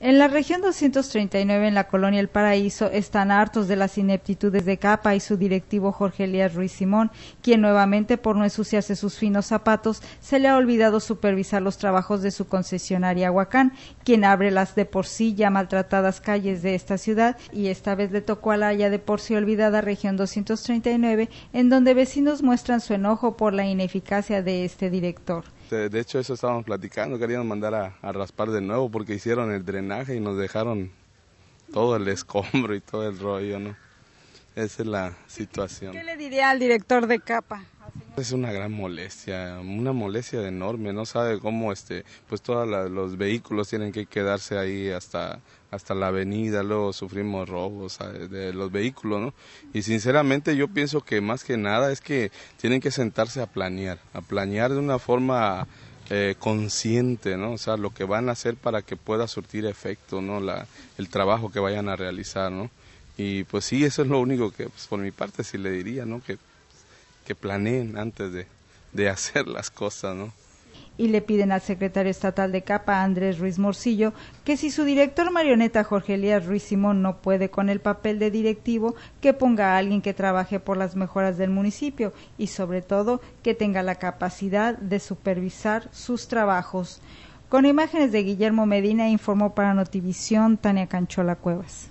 En la región 239, en la colonia El Paraíso, están hartos de las ineptitudes de Capa y su directivo Jorge Elías Ruiz Simón, quien nuevamente, por no ensuciarse sus finos zapatos, se le ha olvidado supervisar los trabajos de su concesionaria Huacán, quien abre las de por sí ya maltratadas calles de esta ciudad, y esta vez le tocó a la ya de por sí olvidada región 239, en donde vecinos muestran su enojo por la ineficacia de este director. Este, de hecho, eso estábamos platicando, querían mandar a, raspar de nuevo porque hicieron el drenaje y nos dejaron todo el escombro y todo el rollo, ¿no? Esa es la situación. ¿Qué le diría al director de capa? Es una gran molestia, una molestia enorme, no sabe cómo este, pues todos los vehículos tienen que quedarse ahí hasta hasta la avenida, luego sufrimos robos ah, de los vehículos, ¿no? Y sinceramente yo pienso que más que nada es que tienen que sentarse a planear, a planear de una forma eh, consciente, ¿no? O sea, lo que van a hacer para que pueda surtir efecto, ¿no? el trabajo que vayan a realizar, ¿no? Y pues sí, eso es lo único que pues, por mi parte sí le diría, ¿no? Que que planeen antes de, hacer las cosas, ¿no? y le piden al secretario estatal de Capa, Andrés Ruiz Morcillo, que si su director marioneta Jorge Elías Ruiz Simón no puede con el papel de directivo, que ponga a alguien que trabaje por las mejoras del municipio y sobre todo que tenga la capacidad de supervisar sus trabajos. Con imágenes de Guillermo Medina informó para Notivisión Tania Canchola Cuevas.